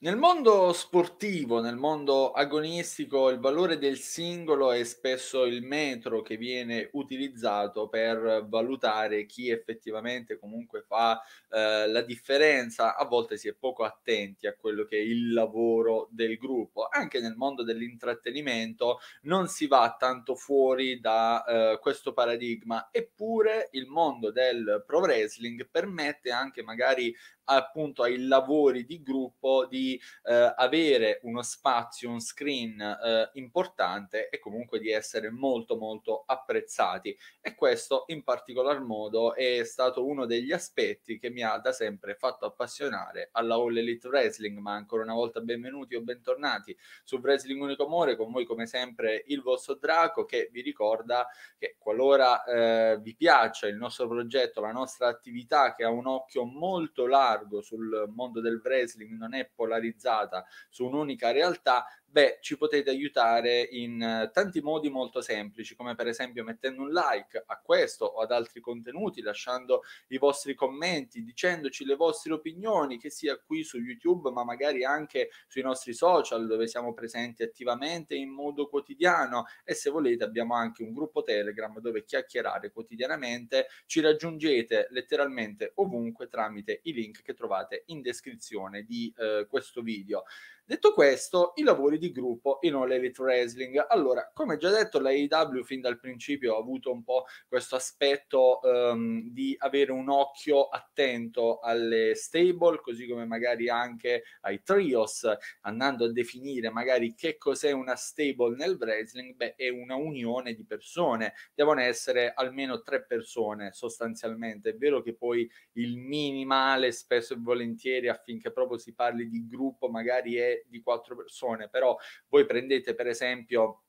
Nel mondo sportivo, nel mondo agonistico, il valore del singolo è spesso il metro che viene utilizzato per valutare chi effettivamente comunque fa eh, la differenza. A volte si è poco attenti a quello che è il lavoro del gruppo. Anche nel mondo dell'intrattenimento non si va tanto fuori da eh, questo paradigma, eppure il mondo del pro wrestling permette anche magari appunto ai lavori di gruppo di eh, avere uno spazio, un screen eh, importante e comunque di essere molto molto apprezzati e questo in particolar modo è stato uno degli aspetti che mi ha da sempre fatto appassionare alla All Elite Wrestling ma ancora una volta benvenuti o bentornati su Wrestling Unico Amore con voi come sempre il vostro Draco che vi ricorda che qualora eh, vi piaccia il nostro progetto, la nostra attività che ha un occhio molto largo largo sul mondo del wrestling non è polarizzata su un'unica realtà, Beh, ci potete aiutare in eh, tanti modi molto semplici, come per esempio mettendo un like a questo o ad altri contenuti, lasciando i vostri commenti, dicendoci le vostre opinioni, che sia qui su YouTube, ma magari anche sui nostri social dove siamo presenti attivamente in modo quotidiano e se volete abbiamo anche un gruppo Telegram dove chiacchierare quotidianamente, ci raggiungete letteralmente ovunque tramite i link che trovate in descrizione di eh, questo video. Detto questo, i lavori di gruppo in All Elite Wrestling. Allora, come già detto, la AEW fin dal principio ha avuto un po' questo aspetto um, di avere un occhio attento alle stable, così come magari anche ai trios, andando a definire magari che cos'è una stable nel wrestling. Beh, è una unione di persone, devono essere almeno tre persone sostanzialmente. È vero che poi il minimale spesso e volentieri affinché proprio si parli di gruppo magari è di quattro persone, però voi prendete per esempio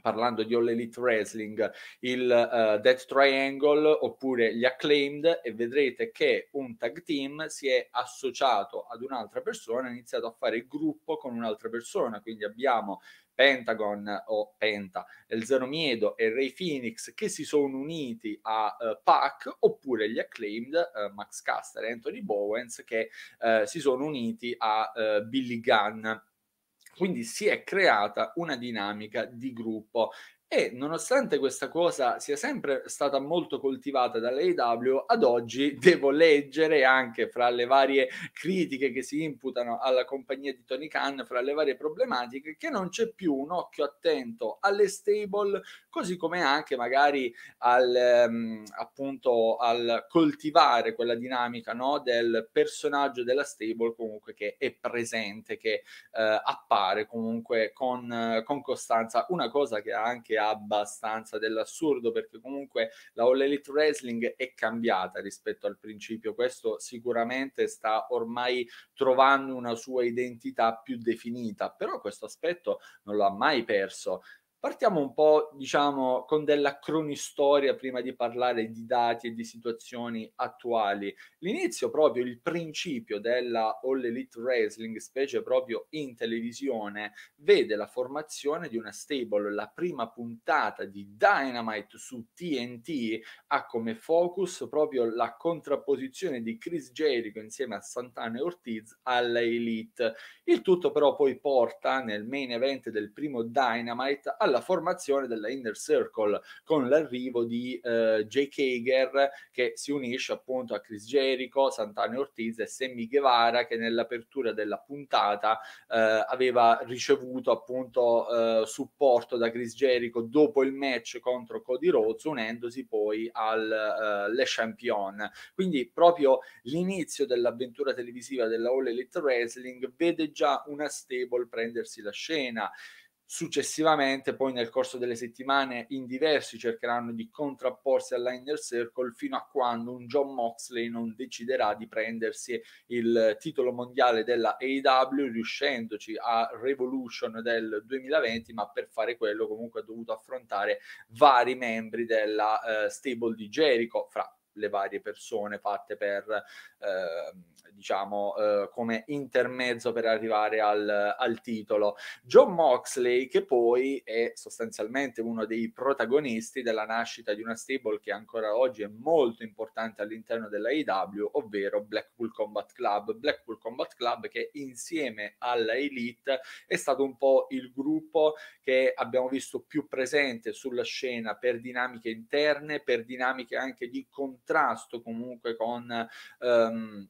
parlando di All Elite Wrestling, il uh, Death Triangle oppure gli Acclaimed e vedrete che un tag team si è associato ad un'altra persona, ha iniziato a fare gruppo con un'altra persona, quindi abbiamo Pentagon o Penta, El Zero Miedo e Ray Phoenix che si sono uniti a uh, Pac oppure gli acclaimed uh, Max Caster e Anthony Bowens che uh, si sono uniti a Billy Gunn quindi si è creata una dinamica di gruppo e nonostante questa cosa sia sempre stata molto coltivata dall'AEW, ad oggi devo leggere anche fra le varie critiche che si imputano alla compagnia di Tony Khan, fra le varie problematiche, che non c'è più un occhio attento alle stable, così come anche magari al, ehm, appunto, al coltivare quella dinamica no, del personaggio della stable comunque che è presente, che uh, appare comunque con, con costanza. Una cosa che ha anche è abbastanza dell'assurdo perché comunque la All Elite Wrestling è cambiata rispetto al principio, questo sicuramente sta ormai trovando una sua identità più definita, però questo aspetto non l'ha mai perso Partiamo un po', diciamo, con della cronistoria prima di parlare di dati e di situazioni attuali. L'inizio, proprio il principio della All Elite Wrestling, specie proprio in televisione, vede la formazione di una stable. La prima puntata di Dynamite su TNT ha come focus proprio la contrapposizione di Chris Jericho insieme a Santana e Ortiz alla Elite. Il tutto però poi porta nel main event del primo Dynamite alla formazione della Inner Circle con l'arrivo di eh, Jake Hager che si unisce appunto a Chris Jericho, Santana Ortiz e Sammy Guevara che nell'apertura della puntata eh, aveva ricevuto appunto eh, supporto da Chris Jericho dopo il match contro Cody Rhodes unendosi poi al eh, Le Champion. Quindi proprio l'inizio dell'avventura televisiva della All Elite Wrestling vede già una stable prendersi la scena. Successivamente, poi nel corso delle settimane, in diversi cercheranno di contrapporsi alla Inner Circle fino a quando un John Moxley non deciderà di prendersi il titolo mondiale della AEW, riuscendoci a Revolution del 2020, ma per fare quello comunque ha dovuto affrontare vari membri della uh, stable di Jericho, fra le varie persone fatte per, eh, diciamo, eh, come intermezzo per arrivare al, al, titolo. John Moxley, che poi è sostanzialmente uno dei protagonisti della nascita di una stable che ancora oggi è molto importante all'interno della IW, ovvero Blackpool Combat Club. Blackpool Combat Club che insieme alla Elite è stato un po' il gruppo che abbiamo visto più presente sulla scena per dinamiche interne, per dinamiche anche di contatto contrasto comunque con... Ehm,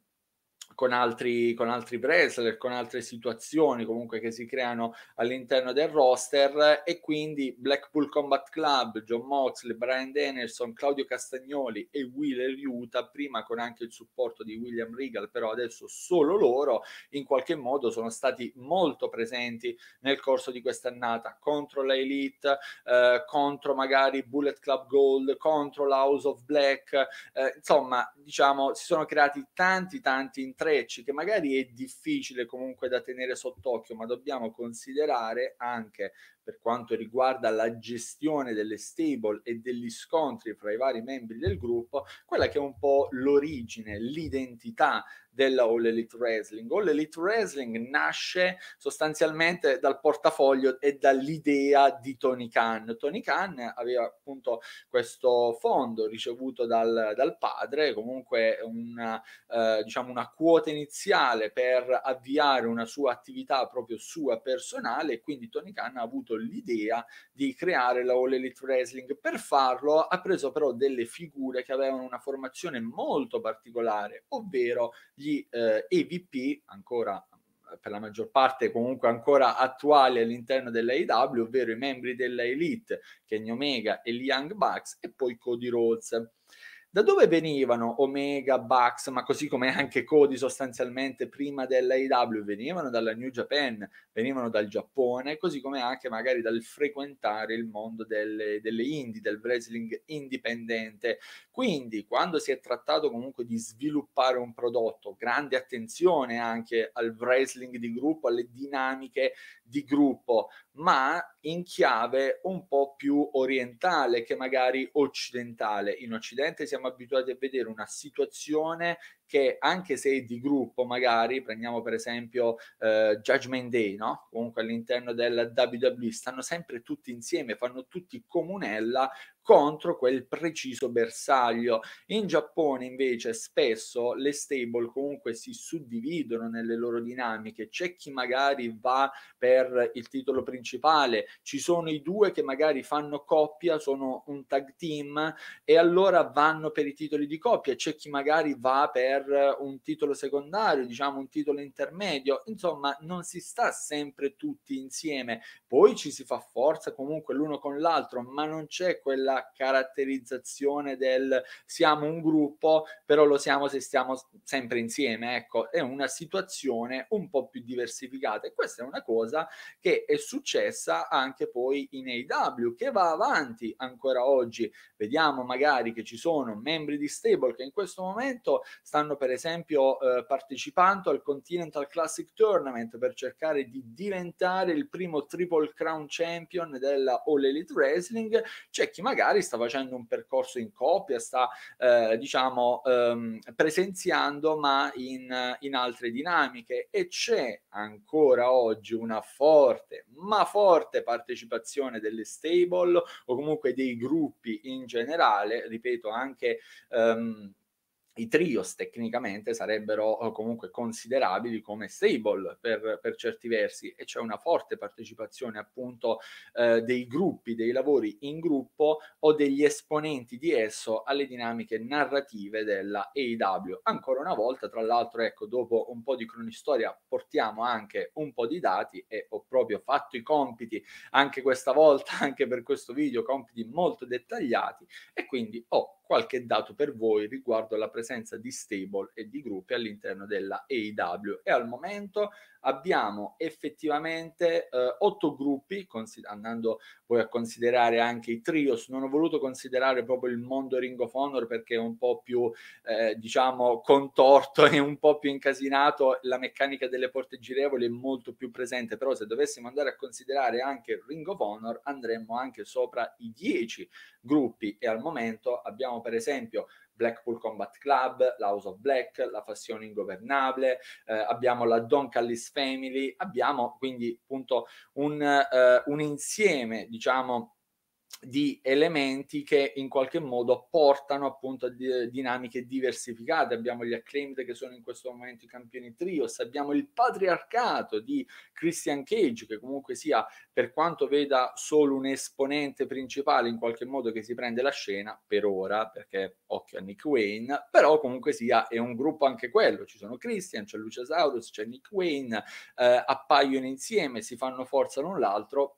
con altri, con altri wrestler, con altre situazioni comunque che si creano all'interno del roster e quindi Blackpool Combat Club, John Moxley, Brian Dennerson, Claudio Castagnoli e Wheeler Utah, prima con anche il supporto di William Regal, però adesso solo loro in qualche modo sono stati molto presenti nel corso di quest'annata contro la Elite, eh, contro magari Bullet Club Gold, contro la House of Black, eh, insomma diciamo si sono creati tanti tanti intrecci intrecci che magari è difficile comunque da tenere sott'occhio, ma dobbiamo considerare anche per quanto riguarda la gestione delle stable e degli scontri fra i vari membri del gruppo, quella che è un po' l'origine, l'identità della All Elite Wrestling. All Elite Wrestling nasce sostanzialmente dal portafoglio e dall'idea di Tony Khan. Tony Khan aveva appunto questo fondo ricevuto dal, dal padre, comunque una, eh, diciamo una quota iniziale per avviare una sua attività proprio sua personale e quindi Tony Khan ha avuto l'idea di creare la All Elite Wrestling. Per farlo ha preso però delle figure che avevano una formazione molto particolare, ovvero gli eh, EVP, ancora per la maggior parte comunque ancora attuali all'interno dell'AEW, ovvero i membri della Elite, Kenny Omega e gli Young Bucks e poi Cody Rhodes. Da dove venivano Omega, Bucks, ma così come anche Cody sostanzialmente prima dell'AEW? Venivano dalla New Japan, venivano dal Giappone, così come anche magari dal frequentare il mondo delle, delle indie, del wrestling indipendente. Quindi quando si è trattato comunque di sviluppare un prodotto, grande attenzione anche al wrestling di gruppo, alle dinamiche di gruppo, ma in chiave un po' più orientale che magari occidentale. In Occidente siamo abituati a vedere una situazione che anche se è di gruppo, magari prendiamo per esempio eh, Judgment Day, no? Comunque all'interno del WWE stanno sempre tutti insieme, fanno tutti comunella contro quel preciso bersaglio. In Giappone invece spesso le stable comunque si suddividono nelle loro dinamiche, c'è chi magari va per il titolo principale, ci sono i due che magari fanno coppia, sono un tag team e allora vanno per i titoli di coppia, c'è chi magari va per un titolo secondario, diciamo un titolo intermedio, insomma non si sta sempre tutti insieme, poi ci si fa forza comunque l'uno con l'altro, ma non c'è quella caratterizzazione del siamo un gruppo, però lo siamo se stiamo sempre insieme. Ecco, è una situazione un po' più diversificata e questa è una cosa che è successa anche poi in AW, che va avanti ancora oggi. Vediamo magari che ci sono membri di stable che in questo momento stanno per esempio eh, partecipando al Continental Classic Tournament per cercare di diventare il primo Triple Crown Champion della All Elite Wrestling. C'è chi magari magari sta facendo un percorso in coppia, sta eh, diciamo ehm, presenziando ma in, in altre dinamiche e c'è ancora oggi una forte ma forte partecipazione delle stable o comunque dei gruppi in generale, ripeto anche ehm, i trios tecnicamente sarebbero comunque considerabili come stable per, per certi versi e c'è una forte partecipazione appunto eh, dei gruppi, dei lavori in gruppo o degli esponenti di esso alle dinamiche narrative della AEW. Ancora una volta, tra l'altro, ecco, dopo un po' di cronistoria portiamo anche un po' di dati e ho proprio fatto i compiti anche questa volta, anche per questo video, compiti molto dettagliati e quindi ho qualche dato per voi riguardo alla presenza di stable e di gruppi all'interno della AEW e al momento abbiamo effettivamente eh, otto gruppi, consi- andando poi a considerare anche i trios, non ho voluto considerare proprio il mondo Ring of Honor perché è un po' più, eh, diciamo, contorto e un po' più incasinato, la meccanica delle porte girevoli è molto più presente, però se dovessimo andare a considerare anche Ring of Honor andremmo anche sopra i dieci gruppi e al momento abbiamo per esempio Blackpool Combat Club, la House of Black, la Fassione Ingovernabile, eh, abbiamo la Don Callis Family, abbiamo quindi appunto un, eh, un insieme, diciamo, di elementi che in qualche modo portano appunto a di- eh, dinamiche diversificate. Abbiamo gli acclaimed che sono in questo momento i campioni trios, abbiamo il patriarcato di Christian Cage che comunque sia per quanto veda solo un esponente principale in qualche modo che si prende la scena per ora, perché occhio a Nick Wayne, però comunque sia è un gruppo anche quello, ci sono Christian, c'è Luciasaurus, c'è Nick Wayne, eh, appaiono insieme, si fanno forza l'un l'altro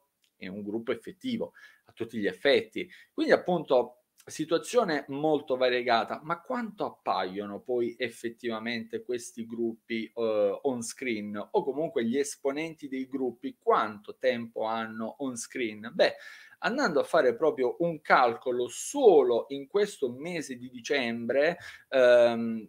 è un gruppo effettivo a tutti gli effetti. Quindi appunto situazione molto variegata, ma quanto appaiono poi effettivamente questi gruppi eh, on screen o comunque gli esponenti dei gruppi, quanto tempo hanno on screen? Beh, andando a fare proprio un calcolo solo in questo mese di dicembre, ehm,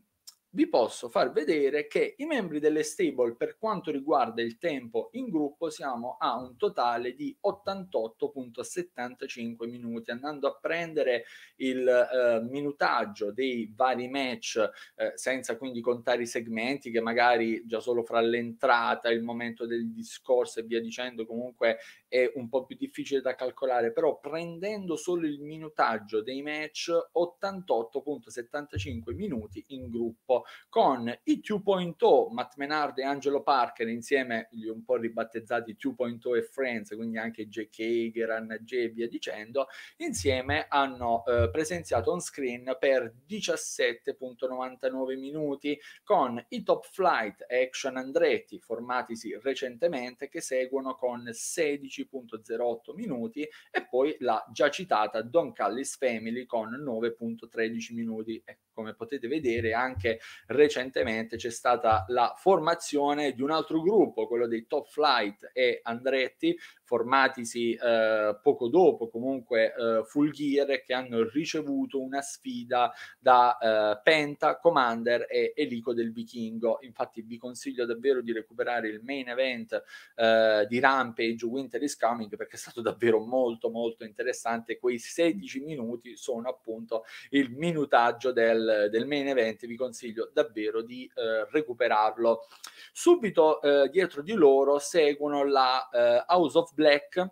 vi posso far vedere che i membri delle stable per quanto riguarda il tempo in gruppo siamo a un totale di 88.75 minuti andando a prendere il eh, minutaggio dei vari match eh, senza quindi contare i segmenti che magari già solo fra l'entrata il momento del discorso e via dicendo comunque è un po' più difficile da calcolare però prendendo solo il minutaggio dei match 88.75 minuti in gruppo con i 2.0, Matt Menard e Angelo Parker insieme, gli un po' ribattezzati 2.0 e Friends, quindi anche J.K. Hageran, J e via dicendo, insieme hanno eh, presenziato on screen per 17.99 minuti con i Top Flight e Action Andretti, formatisi recentemente, che seguono con 16.08 minuti e poi la già citata Don Callis Family con 9.13 minuti. Ecco come potete vedere anche recentemente c'è stata la formazione di un altro gruppo, quello dei Top Flight e Andretti, formatisi eh, poco dopo comunque eh, Fulghir che hanno ricevuto una sfida da eh, Penta, Commander e Elico del Vichingo. Infatti vi consiglio davvero di recuperare il main event eh, di Rampage Winter is Coming perché è stato davvero molto molto interessante. Quei 16 minuti sono appunto il minutaggio del, del main event, vi consiglio davvero di eh, recuperarlo. Subito eh, dietro di loro seguono la House of Black Black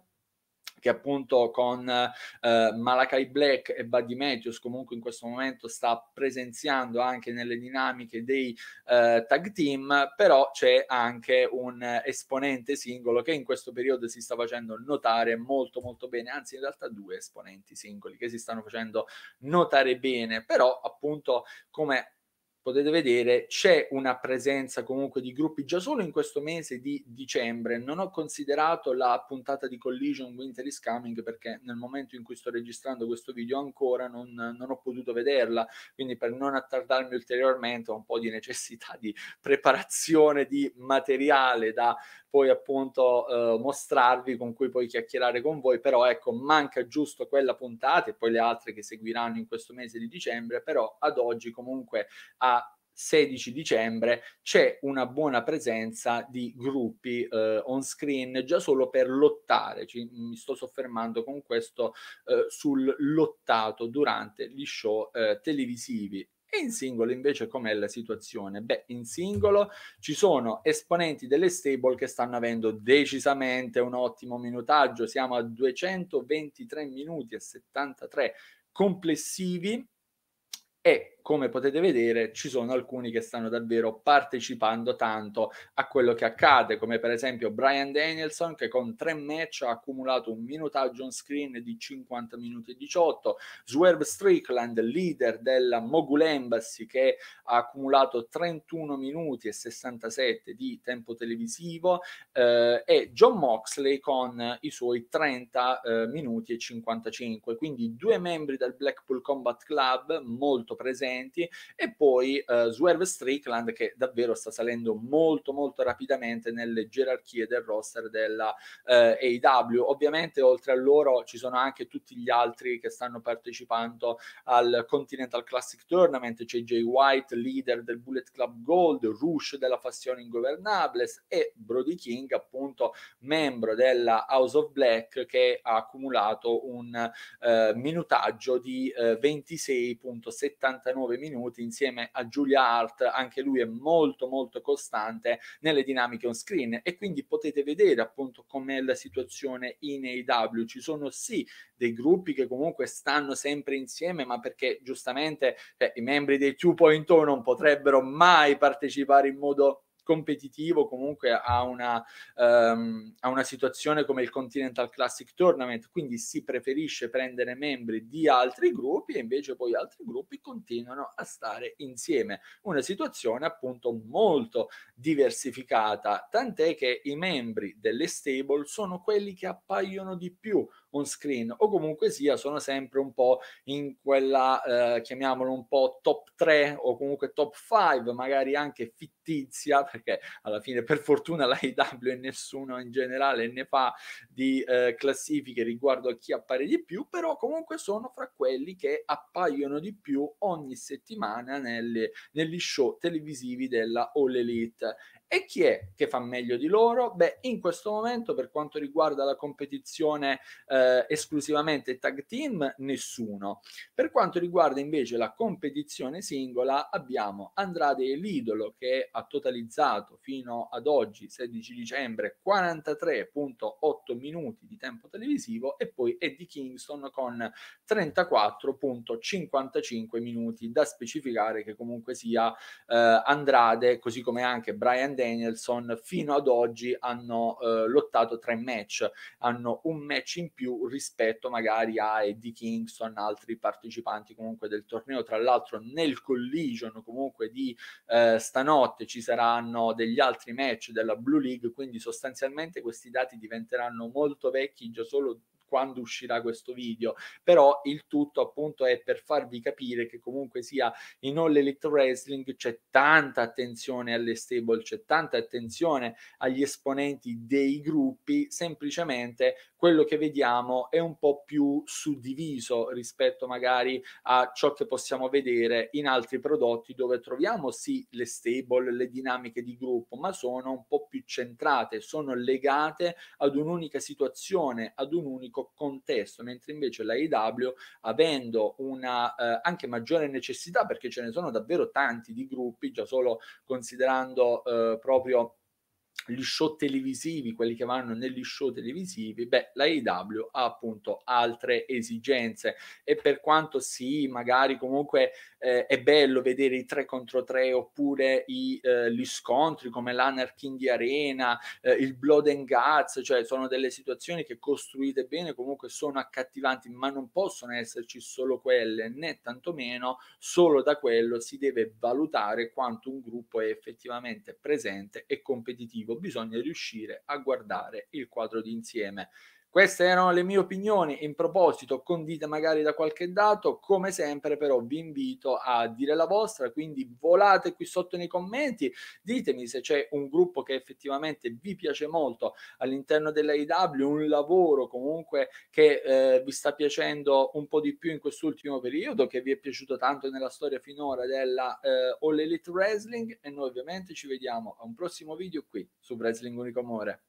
che appunto con eh, Malachi Black e Buddy Matthews comunque in questo momento sta presenziando anche nelle dinamiche dei eh, tag team, però c'è anche un esponente singolo che in questo periodo si sta facendo notare molto molto bene, anzi in realtà due esponenti singoli che si stanno facendo notare bene, però appunto come potete vedere c'è una presenza comunque di gruppi già solo in questo mese di dicembre. Non ho considerato la puntata di Collision Winter is Coming perché nel momento in cui sto registrando questo video ancora non, non ho potuto vederla, quindi per non attardarmi ulteriormente ho un po' di necessità di preparazione di materiale da poi appunto eh, mostrarvi con cui poi chiacchierare con voi, però ecco manca giusto quella puntata e poi le altre che seguiranno in questo mese di dicembre, però ad oggi comunque a 16 dicembre c'è una buona presenza di gruppi eh, on screen già solo per lottare. Ci, mi sto soffermando con questo eh, sul lottato durante gli show eh, televisivi. E in singolo invece com'è la situazione? Beh, in singolo ci sono esponenti delle stable che stanno avendo decisamente un ottimo minutaggio, siamo a 223 minuti e 73 complessivi e come potete vedere ci sono alcuni che stanno davvero partecipando tanto a quello che accade, come per esempio Brian Danielson che con tre match ha accumulato un minutaggio on screen di 50 minuti e 18, Swerve Strickland, leader della Mogul Embassy che ha accumulato 31 minuti e 67 di tempo televisivo eh, e John Moxley con i suoi 30 eh, minuti e 55, quindi due membri del Blackpool Combat Club molto presenti momenti e poi eh, Swerve Strickland che davvero sta salendo molto molto rapidamente nelle gerarchie del roster della eh, AW. Ovviamente oltre a loro ci sono anche tutti gli altri che stanno partecipando al Continental Classic Tournament, c'è Jay White, leader del Bullet Club Gold, Rush della Fassione Ingovernables e Brody King, appunto membro della House of Black che ha accumulato un eh, minutaggio di eh, 26.79 39 minuti insieme a Giulia Hart, anche lui è molto molto costante nelle dinamiche on screen e quindi potete vedere appunto com'è la situazione in AW. Ci sono sì dei gruppi che comunque stanno sempre insieme, ma perché giustamente eh, i membri dei 2.0 non potrebbero mai partecipare in modo competitivo, comunque a una, um, ehm, a una situazione come il Continental Classic Tournament, quindi si preferisce prendere membri di altri gruppi e invece poi altri gruppi continuano a stare insieme. Una situazione appunto molto diversificata, tant'è che i membri delle stable sono quelli che appaiono di più on screen o comunque sia sono sempre un po' in quella eh, chiamiamolo un po' top 3 o comunque top 5 magari anche fittizia perché alla fine per fortuna la IW e nessuno in generale ne fa di eh, classifiche riguardo a chi appare di più però comunque sono fra quelli che appaiono di più ogni settimana nelle, negli show televisivi della All Elite e chi è che fa meglio di loro? Beh, in questo momento, per quanto riguarda la competizione eh, esclusivamente tag team, nessuno. Per quanto riguarda invece la competizione singola, abbiamo Andrade e l'idolo che ha totalizzato fino ad oggi, 16 dicembre, 43.8 minuti di tempo televisivo e poi Eddie Kingston con 34.55 minuti. Da specificare che comunque sia eh, Andrade, così come anche Brian Danielson fino ad oggi hanno eh, lottato tre match, hanno un match in più rispetto magari a Eddie Kingston, altri partecipanti comunque del torneo. Tra l'altro nel collision comunque di eh, stanotte ci saranno degli altri match della Blue League, quindi sostanzialmente questi dati diventeranno molto vecchi già solo quando uscirà questo video, però il tutto appunto è per farvi capire che comunque sia in All Elite Wrestling c'è tanta attenzione alle stable, c'è tanta attenzione agli esponenti dei gruppi, semplicemente quello che vediamo è un po' più suddiviso rispetto magari a ciò che possiamo vedere in altri prodotti dove troviamo sì le stable, le dinamiche di gruppo, ma sono un po' più centrate, sono legate ad un'unica situazione, ad un unico specifico contesto, mentre invece la IW, avendo una eh, anche maggiore necessità, perché ce ne sono davvero tanti di gruppi, già solo considerando eh, proprio gli show televisivi, quelli che vanno negli show televisivi, beh, la AEW ha appunto altre esigenze e per quanto sì, magari comunque eh, è bello vedere i 3 contro 3 oppure i, eh, gli scontri come l'Anarchy in Arena, eh, il Blood and Guts, cioè sono delle situazioni che costruite bene, comunque sono accattivanti, ma non possono esserci solo quelle, né tantomeno solo da quello si deve valutare quanto un gruppo è effettivamente presente e competitivo bisogna riuscire a guardare il quadro d'insieme queste erano le mie opinioni in proposito, condite magari da qualche dato. Come sempre, però, vi invito a dire la vostra. Quindi volate qui sotto nei commenti, ditemi se c'è un gruppo che effettivamente vi piace molto all'interno dell'AIW, un lavoro comunque che eh, vi sta piacendo un po' di più in quest'ultimo periodo, che vi è piaciuto tanto nella storia finora della eh, All Elite Wrestling. E noi, ovviamente, ci vediamo a un prossimo video qui su Wrestling Unicomore. Amore.